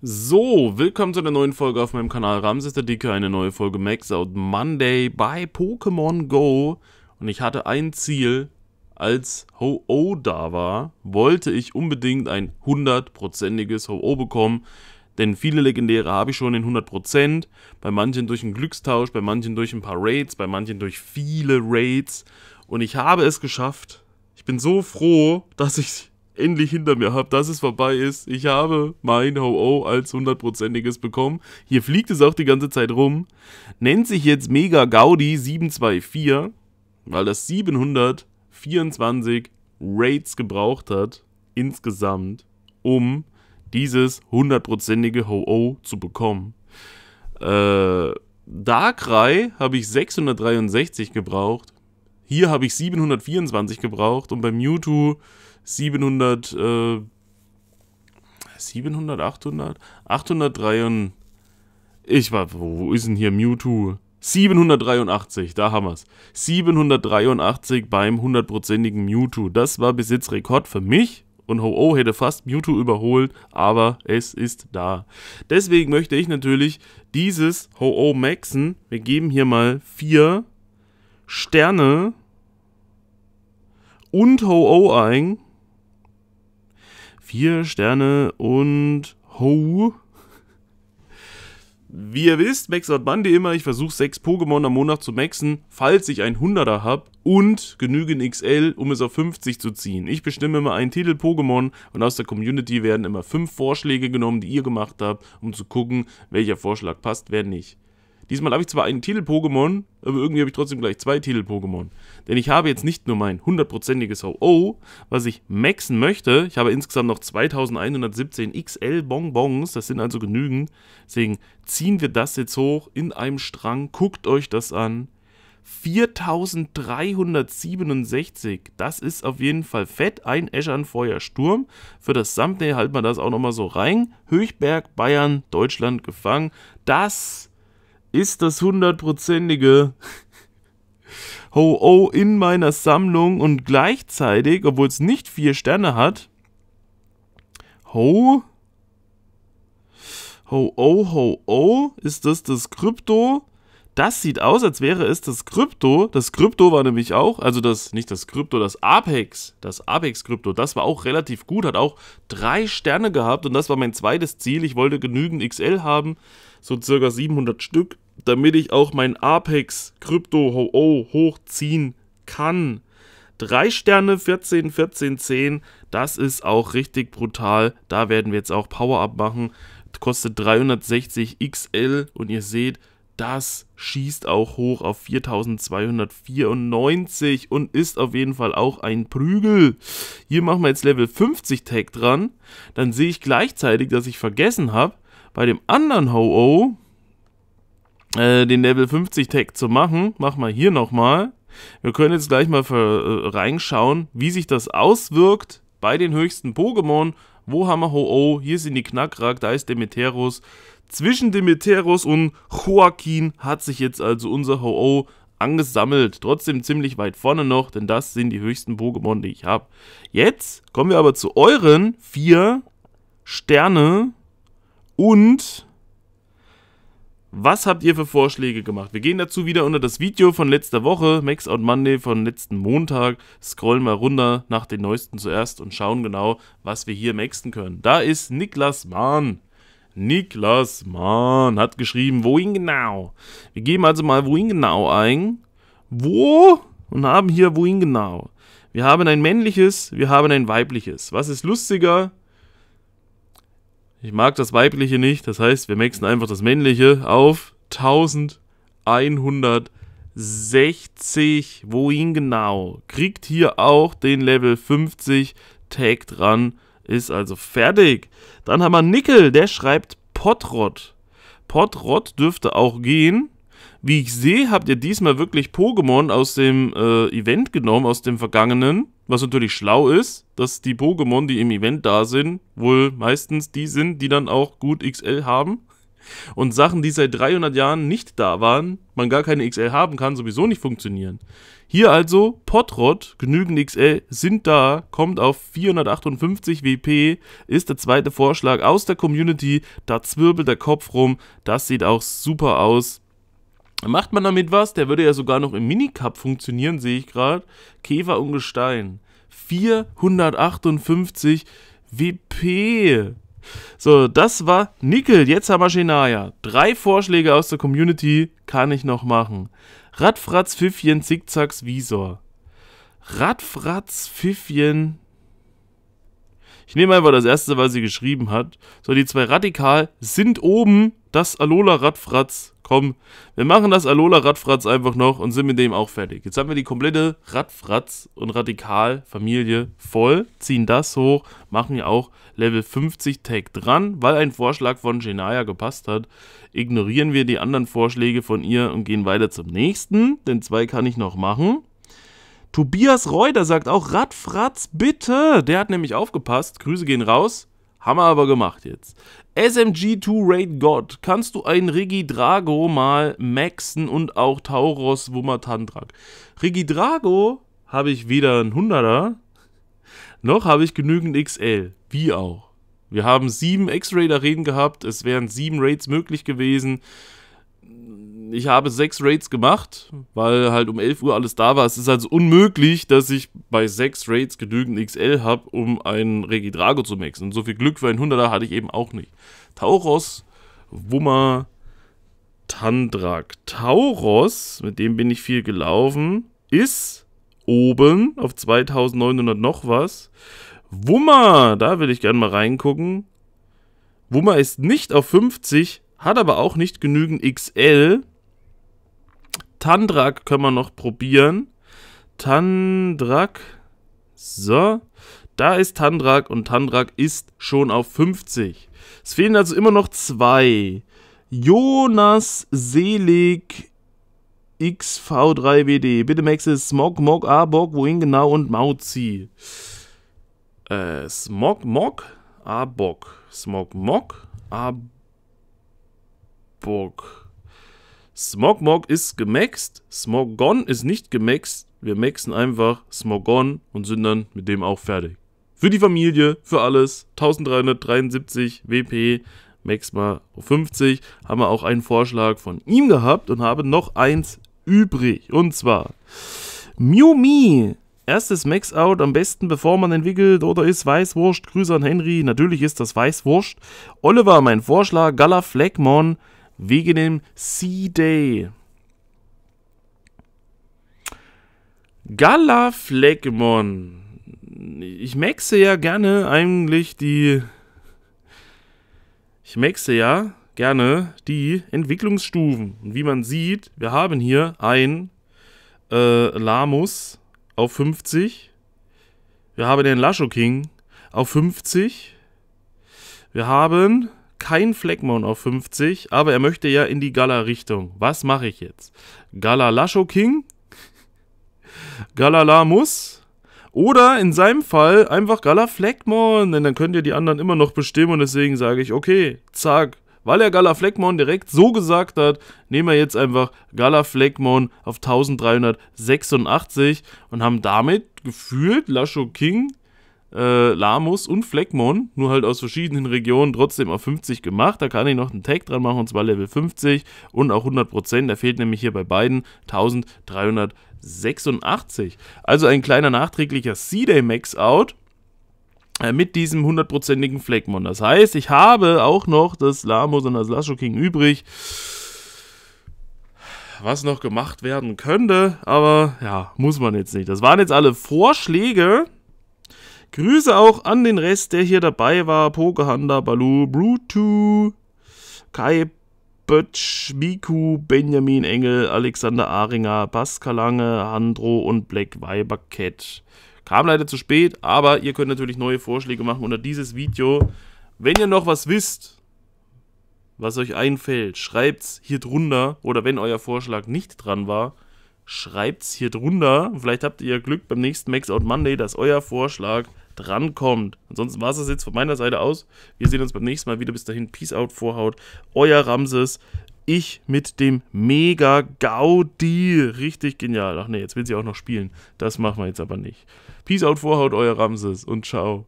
So, willkommen zu einer neuen Folge auf meinem Kanal Ramses der Dicke, eine neue Folge Max Out Monday bei Pokémon Go. Und ich hatte ein Ziel, als Ho-Oh da war, wollte ich unbedingt ein hundertprozentiges Ho-Oh bekommen, denn viele Legendäre habe ich schon in 100%, bei manchen durch einen Glückstausch, bei manchen durch ein paar Raids, bei manchen durch viele Raids und ich habe es geschafft. Ich bin so froh, dass ich endlich hinter mir habe, dass es vorbei ist. Ich habe mein Ho-Oh als hundertprozentiges bekommen. Hier fliegt es auch die ganze Zeit rum. Nennt sich jetzt Mega Gaudi 724, weil das 724 Raids gebraucht hat, insgesamt, um dieses hundertprozentige Ho-Oh zu bekommen. Äh, Darkrai habe ich 663 gebraucht. Hier habe ich 724 gebraucht und bei Mewtwo 700, äh, 700, 800, 803 ich war, wo ist denn hier Mewtwo? 783, da haben wir es. 783 beim 100%igen Mewtwo. Das war Besitzrekord für mich. Und Ho-Oh hätte fast Mewtwo überholt, aber es ist da. Deswegen möchte ich natürlich dieses Ho-Oh maxen. Wir geben hier mal 4 Sterne und Ho-Oh ein. Vier Sterne und Ho. Wie ihr wisst, maxert Bande immer. Ich versuche sechs Pokémon am Monat zu maxen, falls ich ein 100er habe und genügend XL, um es auf 50 zu ziehen. Ich bestimme immer einen Titel Pokémon und aus der Community werden immer fünf Vorschläge genommen, die ihr gemacht habt, um zu gucken, welcher Vorschlag passt, wer nicht. Diesmal habe ich zwar einen Titel-Pokémon, aber irgendwie habe ich trotzdem gleich zwei Titel-Pokémon. Denn ich habe jetzt nicht nur mein hundertprozentiges Ho-Oh, was ich maxen möchte. Ich habe insgesamt noch 2117 XL-Bonbons, das sind also genügend. Deswegen ziehen wir das jetzt hoch in einem Strang. Guckt euch das an. 4367. Das ist auf jeden Fall fett. Ein Eschernfeuer Sturm. Für das Thumbnail halten wir das auch nochmal so rein. Höchberg, Bayern, Deutschland gefangen. Das ist das hundertprozentige Ho-Oh in meiner Sammlung und gleichzeitig, obwohl es nicht vier Sterne hat, Ho, Ho, oh, ho, oh, ist das das Krypto? Das sieht aus, als wäre es das Krypto. Das Krypto war nämlich auch, also das, nicht das Krypto, das Apex, das Apex-Krypto, das war auch relativ gut, hat auch drei Sterne gehabt und das war mein zweites Ziel. Ich wollte genügend XL haben, so circa 700 Stück damit ich auch mein Apex Crypto -Ho -Oh hochziehen kann. 3 Sterne, 14, 14, 10. Das ist auch richtig brutal. Da werden wir jetzt auch Power-Up machen. Kostet 360 XL und ihr seht, das schießt auch hoch auf 4294 und ist auf jeden Fall auch ein Prügel. Hier machen wir jetzt Level 50 Tag dran. Dann sehe ich gleichzeitig, dass ich vergessen habe, bei dem anderen Ho-Oh äh, den Level 50 Tag zu machen. machen wir hier nochmal. Wir können jetzt gleich mal für, äh, reinschauen, wie sich das auswirkt bei den höchsten Pokémon. Wo haben wir Ho-Oh? Hier sind die Knackrack, da ist Demeterus. Zwischen Demeterus und Joaquin hat sich jetzt also unser Ho-Oh angesammelt. Trotzdem ziemlich weit vorne noch, denn das sind die höchsten Pokémon, die ich habe. Jetzt kommen wir aber zu euren vier Sterne und was habt ihr für Vorschläge gemacht? Wir gehen dazu wieder unter das Video von letzter Woche, Max Out Monday von letzten Montag. Scrollen mal runter nach den neuesten zuerst und schauen genau, was wir hier maxen können. Da ist Niklas Mahn. Niklas Mahn hat geschrieben, wohin genau? Wir geben also mal wohin genau ein. Wo? Und haben hier wohin genau. Wir haben ein männliches, wir haben ein weibliches. Was ist lustiger? Ich mag das Weibliche nicht, das heißt, wir maxen einfach das Männliche auf 1160. Wohin genau? Kriegt hier auch den Level 50 Tag dran. Ist also fertig. Dann haben wir Nickel, der schreibt Potrot. Potrot dürfte auch gehen. Wie ich sehe, habt ihr diesmal wirklich Pokémon aus dem äh, Event genommen, aus dem vergangenen. Was natürlich schlau ist, dass die Pokémon, die im Event da sind, wohl meistens die sind, die dann auch gut XL haben. Und Sachen, die seit 300 Jahren nicht da waren, man gar keine XL haben kann, sowieso nicht funktionieren. Hier also, Potrot, genügend XL sind da, kommt auf 458 WP, ist der zweite Vorschlag aus der Community, da zwirbelt der Kopf rum, das sieht auch super aus Macht man damit was? Der würde ja sogar noch im Minicup funktionieren, sehe ich gerade. Käfer und Gestein. 458 WP. So, das war Nickel. Jetzt haben wir Shenaya. Drei Vorschläge aus der Community kann ich noch machen. Radfratz, Pfiffchen, Zickzacks, Visor. Radfratz, Pfiffchen. Ich nehme einfach das erste, was sie geschrieben hat. So, die zwei Radikal sind oben. Das Alola Radfratz Komm, wir machen das Alola-Radfratz einfach noch und sind mit dem auch fertig. Jetzt haben wir die komplette Radfratz und Radikal-Familie voll, ziehen das hoch, machen ja auch Level 50 Tag dran, weil ein Vorschlag von Genaya gepasst hat. Ignorieren wir die anderen Vorschläge von ihr und gehen weiter zum nächsten, denn zwei kann ich noch machen. Tobias Reuter sagt auch Radfratz bitte. Der hat nämlich aufgepasst. Grüße gehen raus. Haben wir aber gemacht jetzt. SMG2 Raid God. Kannst du einen Rigidrago mal maxen und auch Tauros Wumatantrak? Rigidrago habe ich weder einen 100er, noch habe ich genügend XL. Wie auch. Wir haben sieben X-Ray-Arenen gehabt. Es wären sieben Raids möglich gewesen ich habe sechs Raids gemacht, weil halt um 11 Uhr alles da war. Es ist also unmöglich, dass ich bei sechs Raids genügend XL habe, um einen Regidrago zu maxen. Und so viel Glück für einen 100er hatte ich eben auch nicht. Tauros, Wummer, Tandrak. Tauros, mit dem bin ich viel gelaufen, ist oben auf 2900 noch was. Wummer, da will ich gerne mal reingucken. Wummer ist nicht auf 50, hat aber auch nicht genügend XL. Tandrak können wir noch probieren. Tandrak. So. Da ist Tandrak und Tandrak ist schon auf 50. Es fehlen also immer noch zwei. Jonas Selig XV3WD. Bitte Maxis Smog, Mog, Abog, wohin genau und Mauzi. Äh, Smog, Mog, Abog. Smog, Mog, Abog. Smogmog ist gemaxt, Smogon ist nicht gemaxt. Wir maxen einfach Smogon und sind dann mit dem auch fertig. Für die Familie, für alles, 1373 WP, max mal auf 50, haben wir auch einen Vorschlag von ihm gehabt und haben noch eins übrig. Und zwar Mew Mi Erstes Max-Out, am besten bevor man entwickelt oder ist Weißwurst. Grüße an Henry, natürlich ist das Weißwurst. Oliver, mein Vorschlag, Gala Fleckmon, wegen dem Sea-Day. Galafleckmon. Ich maxe ja gerne eigentlich die. Ich maxe ja gerne die Entwicklungsstufen. Und wie man sieht, wir haben hier ein äh, Lamus auf 50. Wir haben den Lasho King auf 50. Wir haben kein Fleckmon auf 50, aber er möchte ja in die Gala-Richtung. Was mache ich jetzt? Gala Lasho King? Galala muss? Oder in seinem Fall einfach Gala Fleckmon, denn dann könnt ihr die anderen immer noch bestimmen und deswegen sage ich, okay, zack. Weil er Gala Fleckmon direkt so gesagt hat, nehmen wir jetzt einfach Gala Fleckmon auf 1386 und haben damit gefühlt Lasho King äh, Lamus und Fleckmon, nur halt aus verschiedenen Regionen, trotzdem auf 50 gemacht. Da kann ich noch einen Tag dran machen, und zwar Level 50 und auch 100%. Da fehlt nämlich hier bei beiden 1386. Also ein kleiner nachträglicher C-Day Max-Out äh, mit diesem hundertprozentigen Fleckmon. Das heißt, ich habe auch noch das Lamus und das Lasho King übrig, was noch gemacht werden könnte, aber ja, muss man jetzt nicht. Das waren jetzt alle Vorschläge, Grüße auch an den Rest, der hier dabei war. Pogehanda, Balu, Brutu, Kai Bötsch, Miku, Benjamin Engel, Alexander Ahringer, Pascal Lange, Handro und Black Weiber Cat. Kam leider zu spät, aber ihr könnt natürlich neue Vorschläge machen unter dieses Video. Wenn ihr noch was wisst, was euch einfällt, schreibt es hier drunter oder wenn euer Vorschlag nicht dran war, schreibt es hier drunter. Vielleicht habt ihr Glück beim nächsten Max Out Monday, dass euer Vorschlag drankommt. Ansonsten war es das jetzt von meiner Seite aus. Wir sehen uns beim nächsten Mal wieder. Bis dahin, Peace out, Vorhaut. Euer Ramses. Ich mit dem Mega Gaudi. Richtig genial. Ach nee, jetzt will sie auch noch spielen. Das machen wir jetzt aber nicht. Peace out, Vorhaut, euer Ramses und ciao.